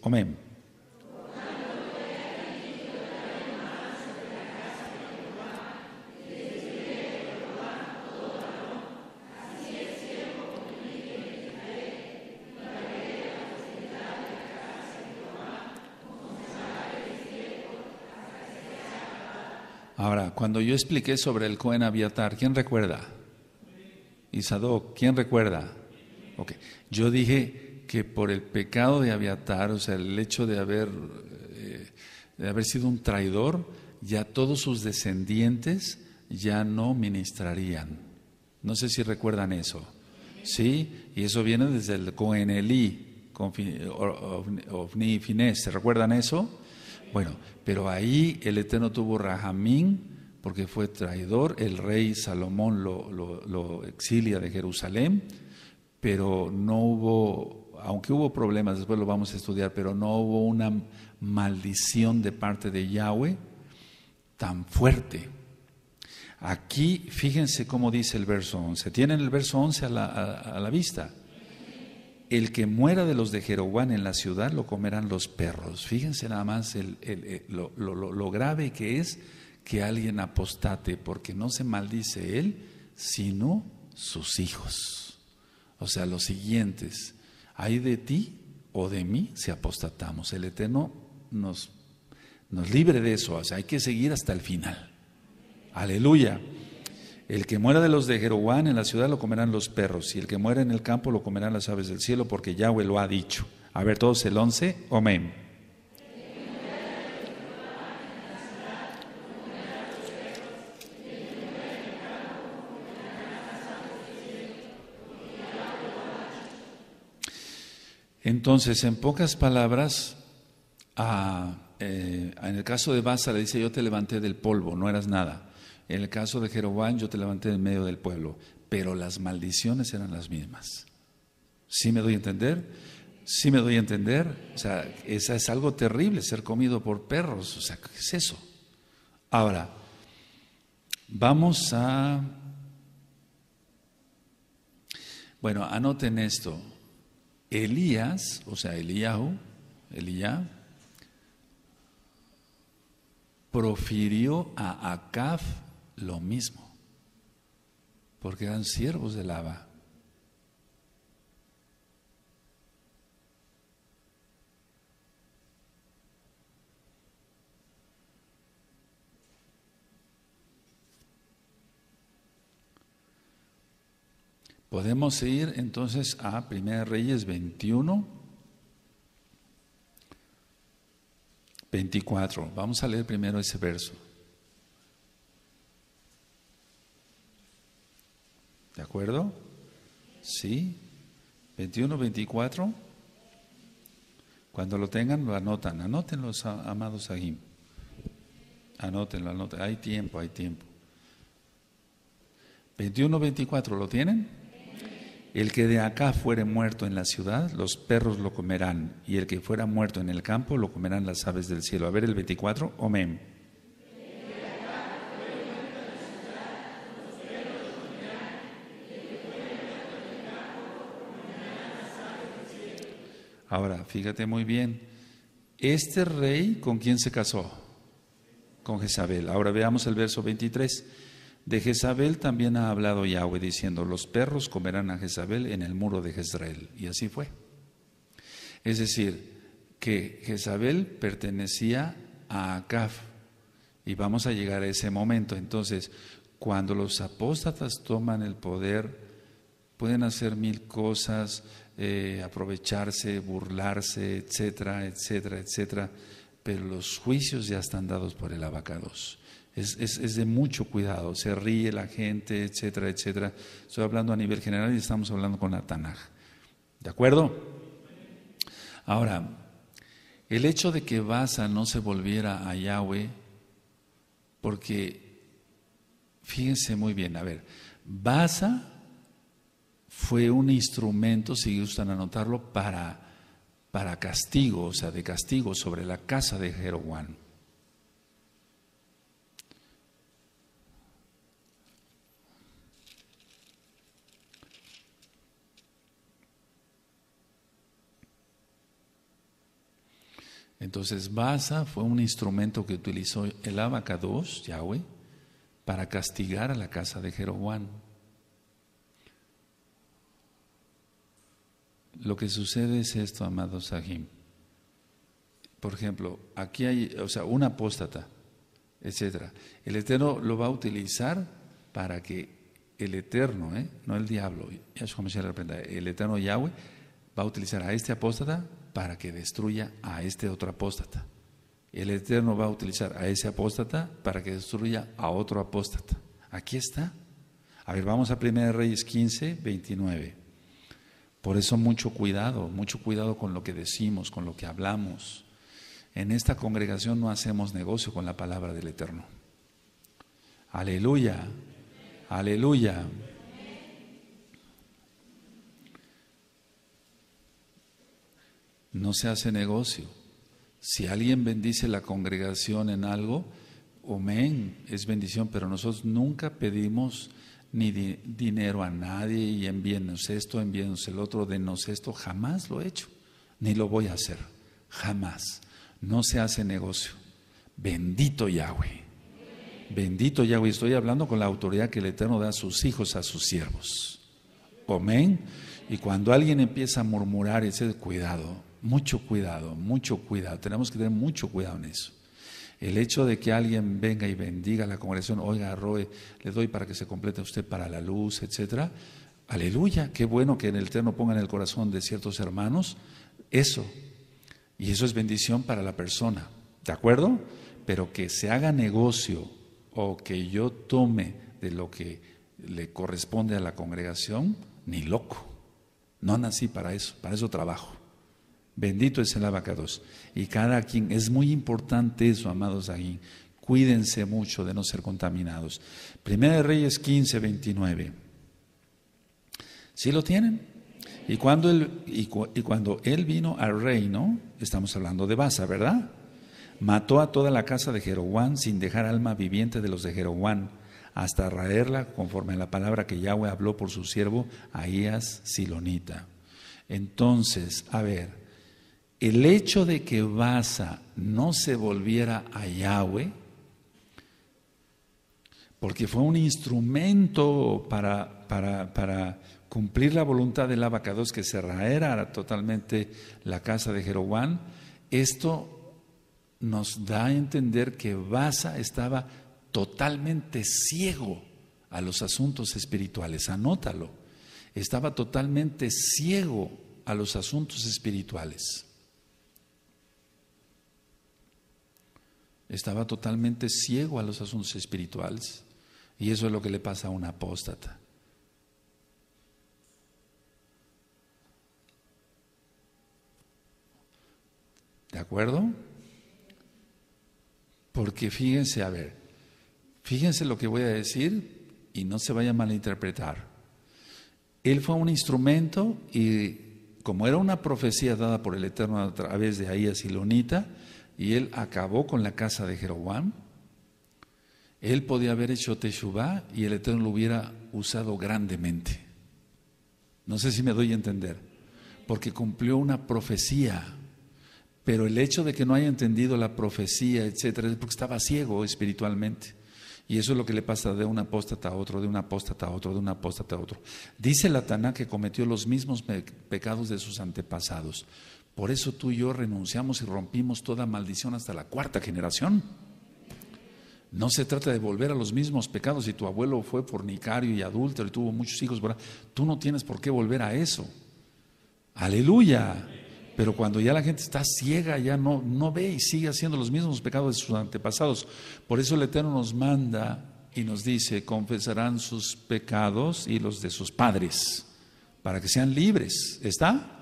Ahora, cuando yo expliqué sobre el Cohen Aviatar, ¿quién recuerda? Isadoc, ¿quién recuerda? Okay, yo dije que por el pecado de Aviatar, o sea, el hecho de haber, eh, de haber sido un traidor, ya todos sus descendientes ya no ministrarían. No sé si recuerdan eso. ¿Sí? Y eso viene desde el Cohen Elí, Ovni y recuerdan eso? Bueno, pero ahí el Eterno tuvo Rajamín porque fue traidor, el rey Salomón lo, exilia de Jerusalén, pero no hubo, aunque hubo problemas, después lo vamos a estudiar, pero no hubo una maldición de parte de Yahweh tan fuerte. Aquí fíjense cómo dice el verso 11. Tienen el verso 11 a la, a la vista el que muera de los de Jeroboam en la ciudad lo comerán los perros. Fíjense nada más eh, lo, grave que es que alguien apostate, porque no se maldice él, sino sus hijos. O sea, los siguientes, hay de ti o de mí si apostatamos. El Eterno nos, nos libre de eso, o sea, hay que seguir hasta el final. Aleluya. El que muera de los de Jeroboam en la ciudad lo comerán los perros, y el que muera en el campo lo comerán las aves del cielo, porque Yahweh lo ha dicho. A ver todos el 11, amén. Entonces, en pocas palabras, eh, en el caso de Basa le dice, yo te levanté del polvo, no eras nada. En el caso de Jeroboam, yo te levanté en medio del pueblo, pero las maldiciones eran las mismas. ¿Sí me doy a entender? ¿Sí me doy a entender? O sea, esa es algo terrible, ser comido por perros. O sea, ¿qué es eso? Ahora, vamos a... Bueno, anoten esto. Elías, o sea, Eliahu, Elías, profirió a Acaf lo mismo, porque eran siervos de Lava. Podemos ir entonces a 1 Reyes 21, 24. Vamos a leer primero ese verso. ¿De acuerdo? ¿Sí? 21, 24. Cuando lo tengan, lo anotan. los amados Sahim. Anótenlo, anótenlo. Hay tiempo, hay tiempo. 21, 24, ¿lo tienen? El que de acá fuere muerto en la ciudad, los perros lo comerán, y el que fuera muerto en el campo, lo comerán las aves del cielo. A ver el 24, Omen. Ahora, fíjate muy bien, este rey con quién se casó? Con Jezabel. Ahora veamos el verso 23. De Jezabel también ha hablado Yahweh diciendo, los perros comerán a Jezabel en el muro de Jezreel. Y así fue. Es decir, que Jezabel pertenecía a Acab. Y vamos a llegar a ese momento. Entonces, cuando los apóstatas toman el poder, pueden hacer mil cosas, eh, aprovecharse, burlarse, etcétera, etcétera, etcétera. Pero los juicios ya están dados por el abacados. Es, es, de mucho cuidado, se ríe la gente, etcétera, etcétera. Estoy hablando a nivel general y estamos hablando con Atanaj ¿De acuerdo? Ahora, el hecho de que Baza no se volviera a Yahweh, porque fíjense muy bien, a ver, Baza fue un instrumento, si gustan anotarlo, para, para castigo, o sea, de castigo sobre la casa de Jeroboam. Entonces, Baza fue un instrumento que utilizó el 2 Yahweh, para castigar a la casa de Jeroboam. Lo que sucede es esto, amado Sahim. Por ejemplo, aquí hay, o sea, un apóstata, etcétera. El Eterno lo va a utilizar para que el Eterno, ¿eh? no el diablo, el Eterno Yahweh, va a utilizar a este apóstata para que destruya a este otro apóstata. El Eterno va a utilizar a ese apóstata para que destruya a otro apóstata. Aquí está. A ver, vamos a 1 Reyes 15, 29. Por eso mucho cuidado, mucho cuidado con lo que decimos, con lo que hablamos. En esta congregación no hacemos negocio con la palabra del Eterno. Aleluya, aleluya. No se hace negocio. Si alguien bendice la congregación en algo, amén, es bendición, pero nosotros nunca pedimos ni dinero a nadie y envíenos esto, envíenos el otro, denos esto. Jamás lo he hecho, ni lo voy a hacer. Jamás. No se hace negocio. Bendito Yahweh. Bendito Yahweh. Estoy hablando con la autoridad que el Eterno da a sus hijos, a sus siervos. Amén. Y cuando alguien empieza a murmurar, ese cuidado, mucho cuidado, mucho cuidado. Tenemos que tener mucho cuidado en eso. El hecho de que alguien venga y bendiga a la congregación, oiga, Roe, le doy para que se complete usted para la luz, etcétera. Aleluya, qué bueno que en el terno pongan el corazón de ciertos hermanos eso. Y eso es bendición para la persona, ¿de acuerdo? Pero que se haga negocio o que yo tome de lo que le corresponde a la congregación, ni loco. No nací para eso, para eso trabajo. Bendito es el abacados y cada quien. Es muy importante eso, amados ahí. Cuídense mucho de no ser contaminados. Primera de Reyes 15, 29. ¿Sí lo tienen? Y cuando él, vino al reino, estamos hablando de Baza, ¿verdad? Mató a toda la casa de Jeroboam sin dejar alma viviente de los de Jeroboam hasta raerla conforme a la palabra que Yahweh habló por su siervo Ahías Silonita. Entonces, a ver, el hecho de que Baza no se volviera a Yahweh, porque fue un instrumento para, cumplir la voluntad del Abacados que se totalmente la casa de Jeroboam, esto nos da a entender que Baza estaba totalmente ciego a los asuntos espirituales. Anótalo. Estaba totalmente ciego a los asuntos espirituales. estaba totalmente ciego a los asuntos espirituales. Y eso es lo que le pasa a un apóstata. ¿De acuerdo? Porque fíjense, a ver, fíjense lo que voy a decir y no se vaya a malinterpretar. Él fue un instrumento y como era una profecía dada por el Eterno a través de Ahías y Lonita, y él acabó con la casa de Jeroboam, él podía haber hecho Teshuvah y el Eterno lo hubiera usado grandemente. No sé si me doy a entender, porque cumplió una profecía. Pero el hecho de que no haya entendido la profecía, etcétera, es porque estaba ciego espiritualmente. Y eso es lo que le pasa de un apóstata a otro, de un apóstata a otro, de un apóstata a otro. Dice la que cometió los mismos pecados de sus antepasados. Por eso tú y yo renunciamos y rompimos toda maldición hasta la cuarta generación. No se trata de volver a los mismos pecados. Si tu abuelo fue fornicario y adúltero y tuvo muchos hijos, tú no tienes por qué volver a eso. Aleluya. Pero cuando ya la gente está ciega, ya no, no ve y sigue haciendo los mismos pecados de sus antepasados. Por eso el Eterno nos manda y nos dice, confesarán sus pecados y los de sus padres, para que sean libres. ¿Está?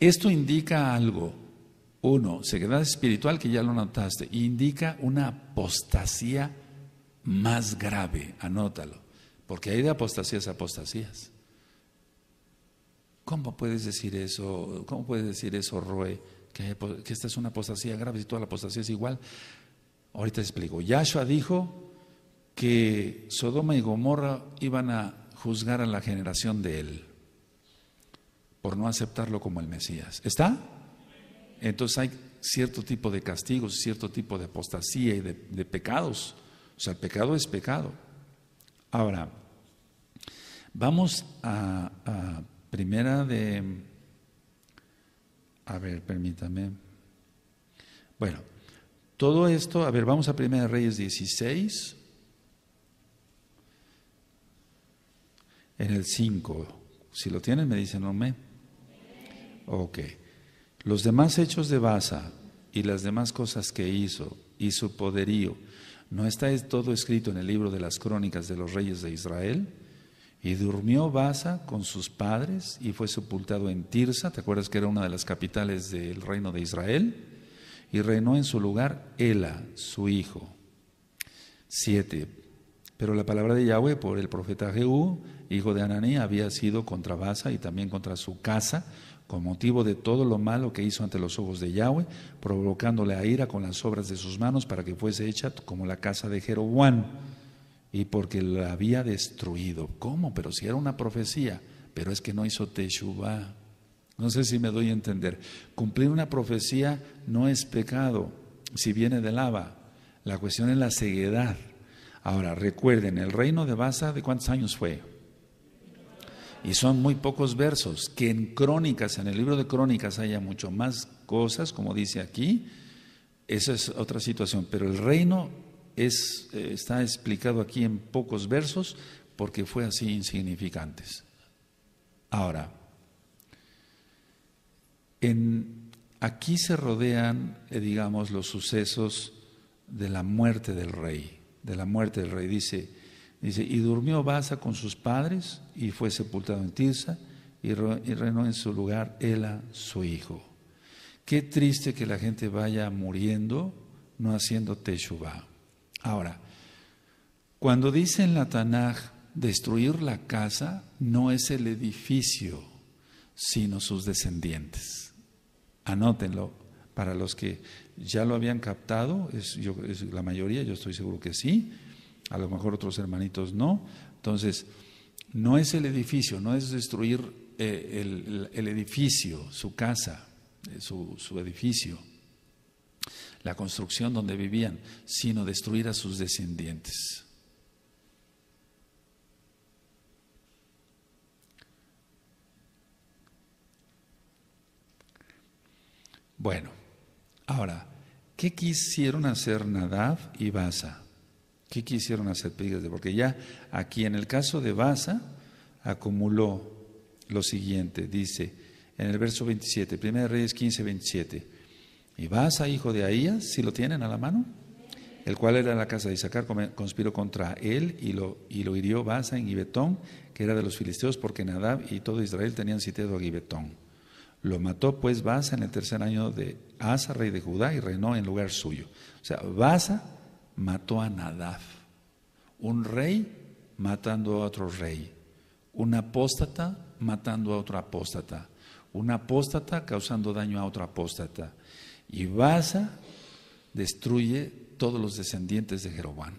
Esto indica algo. Uno, seguridad espiritual, que ya lo notaste, indica una apostasía más grave, anótalo, porque hay de apostasías a apostasías. ¿Cómo puedes decir eso? ¿Cómo puedes decir eso, Roe? Que, que esta es una apostasía grave, si toda la apostasía es igual. Ahorita te explico. Yahshua dijo que Sodoma y Gomorra iban a juzgar a la generación de él por no aceptarlo como el Mesías. ¿Está? Entonces hay cierto tipo de castigos, cierto tipo de apostasía y de, pecados. O sea, el pecado es pecado. Ahora, vamos a, a primera de... A ver, permítame. Bueno, todo esto, a ver, vamos a Primera de Reyes 16, en el 5. Si lo tienen, me dicen, no me. Ok. Los demás hechos de Basa y las demás cosas que hizo y su poderío, ¿no está todo escrito en el libro de las crónicas de los reyes de Israel? Y durmió Basa con sus padres y fue sepultado en Tirsa, ¿te acuerdas que era una de las capitales del reino de Israel? Y reinó en su lugar Ela, su hijo. 7. Pero la palabra de Yahweh por el profeta Jehú, hijo de Ananí, había sido contra Basa y también contra su casa, con motivo de todo lo malo que hizo ante los ojos de Yahweh, provocándole a ira con las obras de sus manos para que fuese hecha como la casa de Jeroboam, y porque la había destruido. ¿Cómo? Pero si era una profecía, pero es que no hizo Teshuvah. No sé si me doy a entender. Cumplir una profecía no es pecado si viene de lava. La cuestión es la ceguedad. Ahora, recuerden, el reino de Baza, ¿de cuántos años fue? y son muy pocos versos, que en Crónicas, en el libro de Crónicas haya mucho más cosas, como dice aquí, esa es otra situación, pero el reino es, eh, está explicado aquí en pocos versos porque fue así insignificantes. Ahora, en, aquí se rodean, eh, digamos, los sucesos de la muerte del rey, de la muerte del rey. Dice, Dice, y durmió Baza con sus padres y fue sepultado en Tirsa y, reinó en su lugar Ela, su hijo. Qué triste que la gente vaya muriendo no haciendo Teshuvah. Ahora, cuando dice en la Tanaj destruir la casa, no es el edificio, sino sus descendientes. Anótenlo, para los que ya lo habían captado, es la mayoría, yo estoy seguro que sí, a lo mejor otros hermanitos no. Entonces, no es el edificio, no es destruir eh, el, edificio, su casa, eh, su, edificio, la construcción donde vivían, sino destruir a sus descendientes. Bueno, ahora, ¿qué quisieron hacer Nadav y Basa? ¿Qué quisieron hacer? de porque ya aquí en el caso de Basa acumuló lo siguiente, dice en el verso 27, 1 Reyes 15, 27, y Basa, hijo de Ahías, si lo tienen a la mano, el cual era de la casa de Isaacar, conspiró contra él y lo, y lo hirió Basa en Gibetón, que era de los filisteos, porque Nadab y todo Israel tenían sitiado a Gibetón. Lo mató pues Basa en el tercer año de Asa, rey de Judá, y reinó en lugar suyo. O sea, Basa mató a Nadab. Un rey matando a otro rey. Un apóstata matando a otro apóstata. Un apóstata causando daño a otro apóstata. Y Baza destruye todos los descendientes de Jeroboam.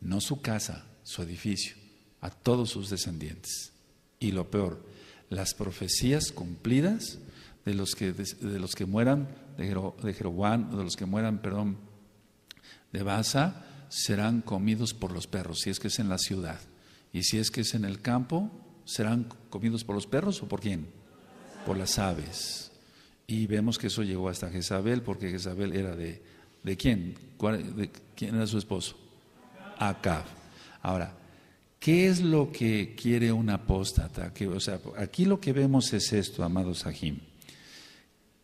No su casa, su edificio, a todos sus descendientes. Y lo peor, las profecías cumplidas de los que, de, los que mueran de, de Jeroboam, de los que mueran, perdón, de Baza serán comidos por los perros, si es que es en la ciudad. Y si es que es en el campo, serán comidos por los perros o por quién? Por las aves. Y vemos que eso llegó hasta Jezabel, porque Jezabel era de, ¿de quién? ¿Quién era su esposo? Acab. Ahora, ¿qué es lo que quiere un apóstata? aquí lo que vemos es esto, amados Sahim.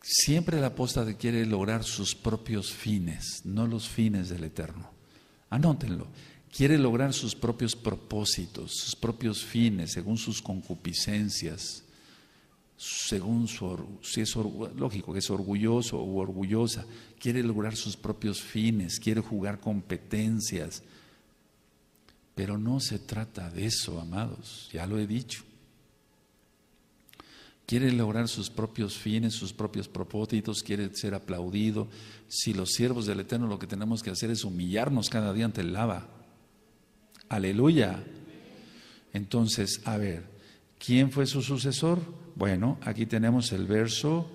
Siempre el de quiere lograr sus propios fines, no los fines del Eterno. Anótenlo. Quiere lograr sus propios propósitos, sus propios fines, según sus concupiscencias, según su si es lógico que es orgulloso o orgullosa, quiere lograr sus propios fines, quiere jugar competencias. Pero no se trata de eso, amados, ya lo he dicho quiere lograr sus propios fines, sus propios propósitos, quiere ser aplaudido. Si los siervos del Eterno lo que tenemos que hacer es humillarnos cada día ante el lava. Aleluya. Entonces, a ver, ¿quién fue su sucesor? Bueno, aquí tenemos el verso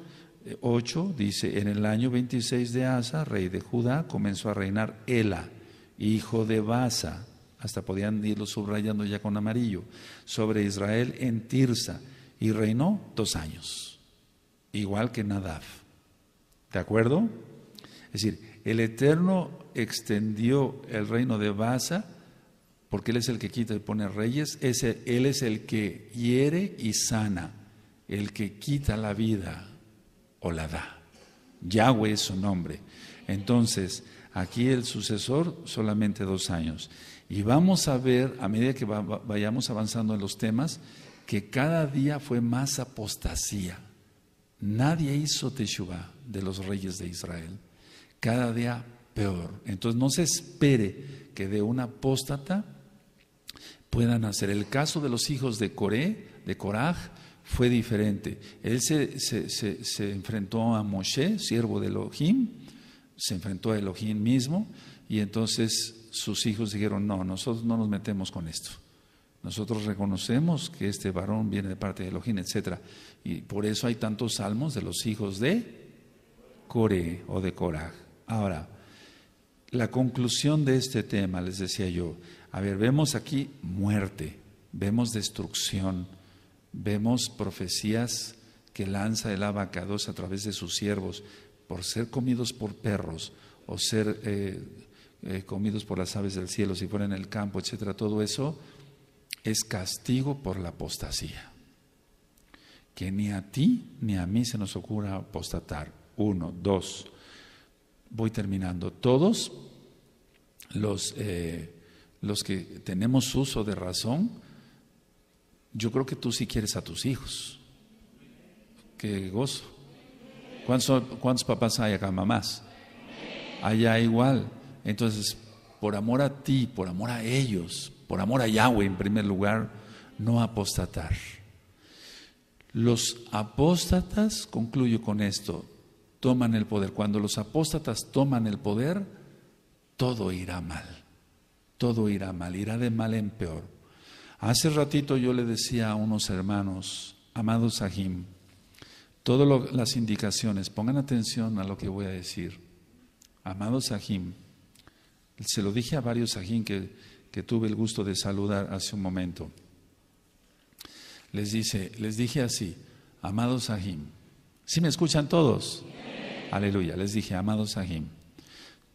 8, eh, dice, en el año 26 de Asa, rey de Judá, comenzó a reinar Ela, hijo de Basa, hasta podían irlo subrayando ya con amarillo, sobre Israel en Tirsa y reinó dos años, igual que Nadab. ¿De acuerdo? Es decir, el Eterno extendió el reino de Basa porque Él es el que quita y pone reyes, ese Él es el que hiere y sana, el que quita la vida o la da. Yahweh es su nombre. Entonces, aquí el sucesor solamente dos años. Y vamos a ver, a medida que vayamos avanzando en los temas, que cada día fue más apostasía. Nadie hizo Teshuvah de los reyes de Israel. Cada día peor. Entonces no se espere que de una apóstata puedan hacer. El caso de los hijos de Coré, de Coraj, fue diferente. Él se, se enfrentó a Moshe, siervo de Elohim, se enfrentó a Elohim mismo, y entonces sus hijos dijeron, no, nosotros no nos metemos con esto. Nosotros reconocemos que este varón viene de parte de Elohim, etcétera Y por eso hay tantos salmos de los hijos de core o de Coraj. Ahora, la conclusión de este tema, les decía yo, a ver, vemos aquí muerte, vemos destrucción, vemos profecías que lanza el abacados a través de sus siervos por ser comidos por perros o ser eh, eh, comidos por las aves del cielo si fuera en el campo, etcétera, todo eso es castigo por la apostasía. Que ni a ti ni a mí se nos ocurra apostatar. Uno, dos. Voy terminando. Todos los, eh, los que tenemos uso de razón, yo creo que tú sí quieres a tus hijos. Qué gozo. ¿Cuántos, cuántos papás hay acá, mamás? Allá igual. Entonces, por amor a ti, por amor a ellos, por amor a Yahweh en primer lugar, no apostatar. Los apóstatas, concluyo con esto, toman el poder. Cuando los apóstatas toman el poder, todo irá mal. Todo irá mal, irá de mal en peor. Hace ratito yo le decía a unos hermanos, amados Sahim, todas las indicaciones, pongan atención a lo que voy a decir. Amados Sahim, se lo dije a varios Sahim que que tuve el gusto de saludar hace un momento. Les dice, les dije así, amados Sahim, ¿sí me escuchan todos? Aleluya, les dije, amados Sahim,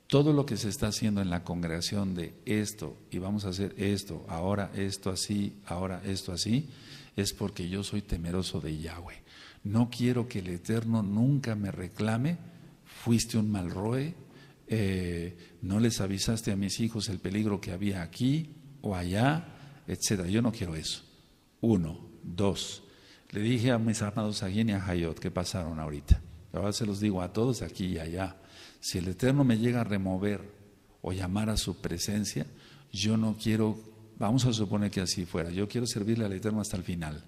todo lo que se está haciendo en la congregación de esto, y vamos a hacer esto, ahora esto así, ahora esto así, es porque yo soy temeroso de Yahweh. No quiero que el Eterno nunca me reclame, fuiste un malroe, eh, no les avisaste a mis hijos el peligro que había aquí o allá, etcétera. Yo no quiero eso. Uno, dos. Le dije a mis amados a y a Hayot que pasaron ahorita. Ahora se los digo a todos aquí y allá. Si el Eterno me llega a remover o llamar a su presencia, yo no quiero, vamos a suponer que así fuera, yo quiero servirle al Eterno hasta el final.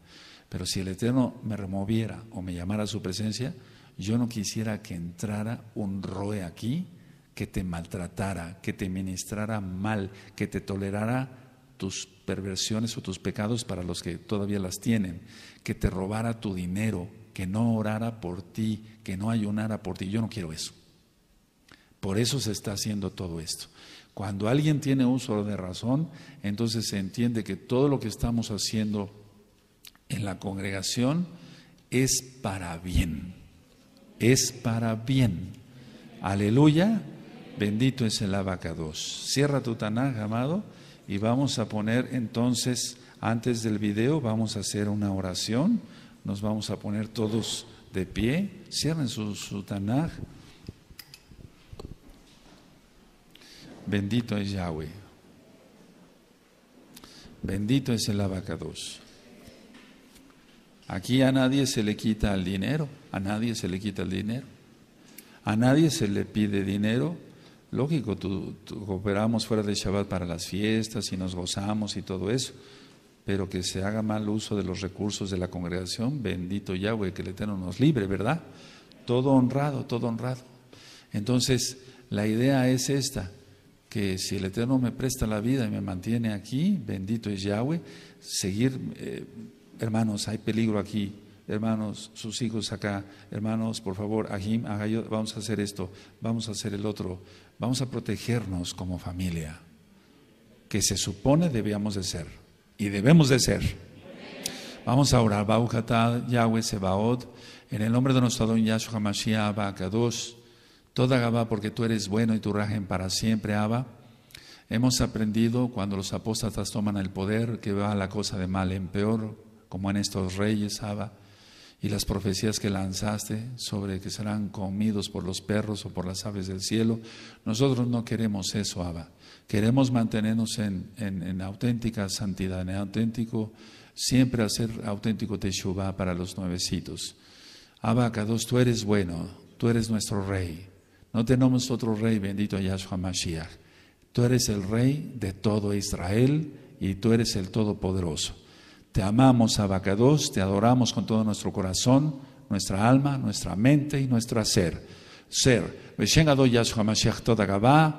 Pero si el Eterno me removiera o me llamara a su presencia, yo no quisiera que entrara un roe aquí que te maltratara, que te ministrara mal, que te tolerara tus perversiones o tus pecados para los que todavía las tienen, que te robara tu dinero, que no orara por ti, que no ayunara por ti. Yo no quiero eso. Por eso se está haciendo todo esto. Cuando alguien tiene Un solo de razón, entonces se entiende que todo lo que estamos haciendo en la congregación es para bien. Es para bien. Aleluya. Bendito es el abacados. Cierra tu Tanaj, amado, y vamos a poner entonces, antes del video, vamos a hacer una oración. Nos vamos a poner todos de pie. Cierren su, su Tanaj. Bendito es Yahweh. Bendito es el abacados. Aquí a nadie se le quita el dinero, a nadie se le quita el dinero, a nadie se le pide dinero, Lógico, tú, cooperamos fuera de Shabbat para las fiestas y nos gozamos y todo eso, pero que se haga mal uso de los recursos de la congregación, bendito Yahweh, que el Eterno nos libre, ¿verdad? Todo honrado, todo honrado. Entonces, la idea es esta, que si el Eterno me presta la vida y me mantiene aquí, bendito es Yahweh, seguir, eh, hermanos, hay peligro aquí, hermanos, sus hijos acá, hermanos, por favor, Ajim, vamos a hacer esto, vamos a hacer el otro, vamos a protegernos como familia, que se supone debíamos de ser y debemos de ser. Vamos a orar, Yahweh Sebaot, en el nombre de nuestro don Yahshua Mashiach, Kadosh, toda Gaba porque tú eres bueno y tu rajen para siempre, Abba. Hemos aprendido cuando los apóstatas toman el poder que va la cosa de mal en peor, como en estos reyes, Abba y las profecías que lanzaste sobre que serán comidos por los perros o por las aves del cielo. Nosotros no queremos eso, Abba. Queremos mantenernos en, auténtica santidad, en auténtico, siempre hacer auténtico Teshuvah para los nuevecitos. Abba, dos tú eres bueno, tú eres nuestro rey. No tenemos otro rey, bendito Yahshua Mashiach. Tú eres el rey de todo Israel y tú eres el todopoderoso. Te amamos, Abacados, te adoramos con todo nuestro corazón, nuestra alma, nuestra mente y nuestro ser. Ser. Toda